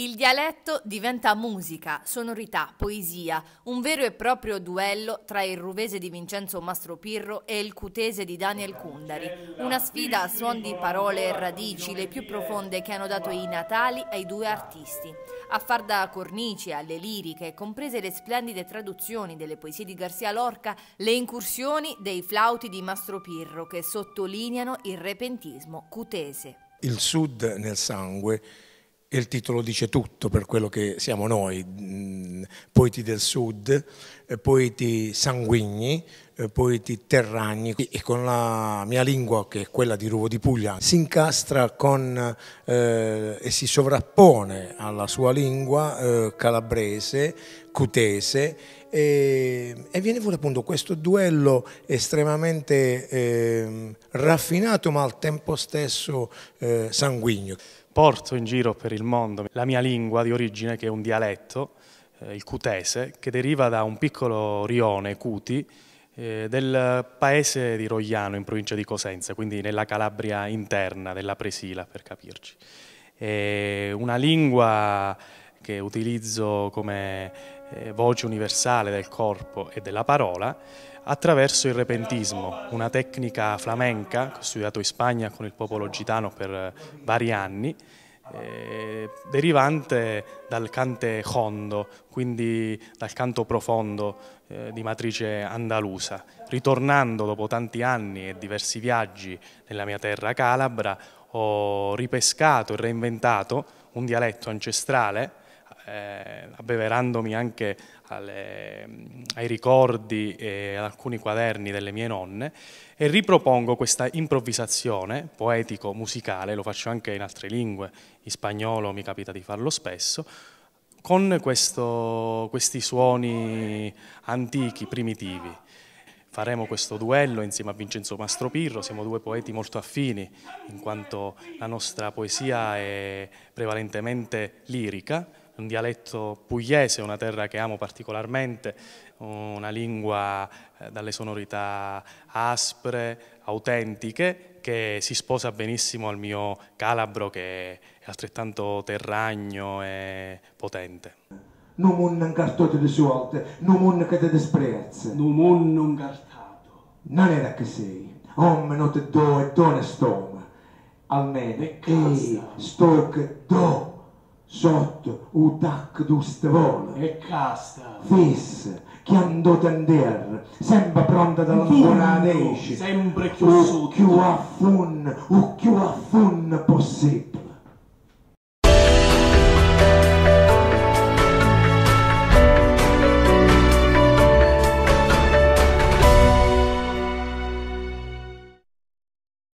Il dialetto diventa musica, sonorità, poesia, un vero e proprio duello tra il ruvese di Vincenzo Mastro Pirro e il cutese di Daniel Cundari. Una sfida a suon di parole e radici, le più profonde che hanno dato i natali ai due artisti. A far da cornici alle liriche, comprese le splendide traduzioni delle poesie di Garcia Lorca, le incursioni dei flauti di Mastro Pirro che sottolineano il repentismo cutese. Il sud nel sangue e il titolo dice tutto per quello che siamo noi, mm, poeti del sud, eh, poeti sanguigni, eh, poeti terragni e con la mia lingua che è quella di Ruvo di Puglia si incastra con, eh, e si sovrappone alla sua lingua eh, calabrese, cutese e e viene fuori appunto questo duello estremamente eh, raffinato ma al tempo stesso eh, sanguigno. Porto in giro per il mondo la mia lingua di origine che è un dialetto, eh, il cutese, che deriva da un piccolo rione, Cuti, eh, del paese di Rogliano in provincia di Cosenza, quindi nella Calabria interna della Presila per capirci. È una lingua che utilizzo come eh, voce universale del corpo e della parola, attraverso il repentismo, una tecnica flamenca che ho studiato in Spagna con il popolo gitano per eh, vari anni, eh, derivante dal cante hondo, quindi dal canto profondo eh, di matrice andalusa. Ritornando dopo tanti anni e diversi viaggi nella mia terra calabra, ho ripescato e reinventato un dialetto ancestrale eh, abbeverandomi anche alle, ai ricordi e ad alcuni quaderni delle mie nonne e ripropongo questa improvvisazione poetico-musicale, lo faccio anche in altre lingue, in spagnolo mi capita di farlo spesso, con questo, questi suoni antichi, primitivi. Faremo questo duello insieme a Vincenzo Mastropirro, siamo due poeti molto affini in quanto la nostra poesia è prevalentemente lirica, un dialetto pugliese, una terra che amo particolarmente, una lingua eh, dalle sonorità aspre, autentiche, che si sposa benissimo al mio calabro che è altrettanto terragno e potente. Numun non cartote di suolte, numun che te desprezze. Numun non cartato. Non era che sei, om not do e donestom. Almeno, e stoc do sotto un tac du stevone. E casta. Fis, chiando tender, sempre pronta dalla buona Sempre chiuso. Chiù a fun, u chiù a fun possibile.